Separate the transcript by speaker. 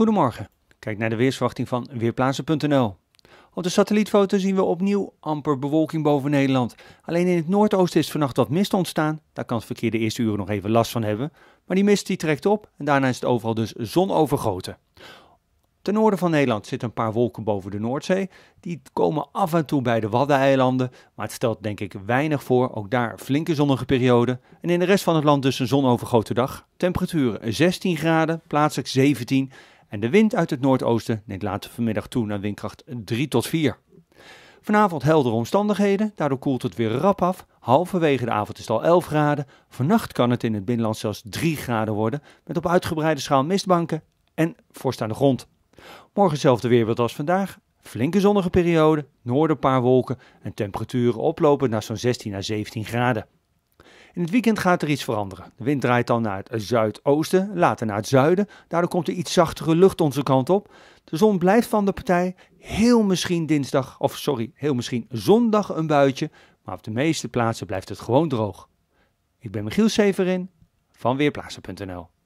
Speaker 1: Goedemorgen. Kijk naar de weersverwachting van Weerplaatsen.nl. Op de satellietfoto zien we opnieuw amper bewolking boven Nederland. Alleen in het noordoosten is vannacht wat mist ontstaan. Daar kan het verkeer de eerste uren nog even last van hebben. Maar die mist die trekt op en daarna is het overal dus zon Ten noorden van Nederland zitten een paar wolken boven de Noordzee. Die komen af en toe bij de Waddeneilanden, maar het stelt denk ik weinig voor. Ook daar flinke zonnige periode. En in de rest van het land dus een zonovergoten dag. Temperaturen 16 graden, plaatselijk 17 en de wind uit het noordoosten neemt later vanmiddag toe naar windkracht 3 tot 4. Vanavond heldere omstandigheden, daardoor koelt het weer rap af. Halverwege de avond is het al 11 graden. Vannacht kan het in het binnenland zelfs 3 graden worden, met op uitgebreide schaal mistbanken en voorstaande grond. Morgen hetzelfde weerbeeld als vandaag. Flinke zonnige periode, noorden een paar wolken en temperaturen oplopen naar zo'n 16 à 17 graden. In het weekend gaat er iets veranderen. De wind draait dan naar het zuidoosten, later naar het zuiden. Daardoor komt er iets zachtere lucht onze kant op. De zon blijft van de partij. Heel misschien dinsdag, of sorry, heel misschien zondag een buitje. Maar op de meeste plaatsen blijft het gewoon droog. Ik ben Michiel Severin van Weerplaatsen.nl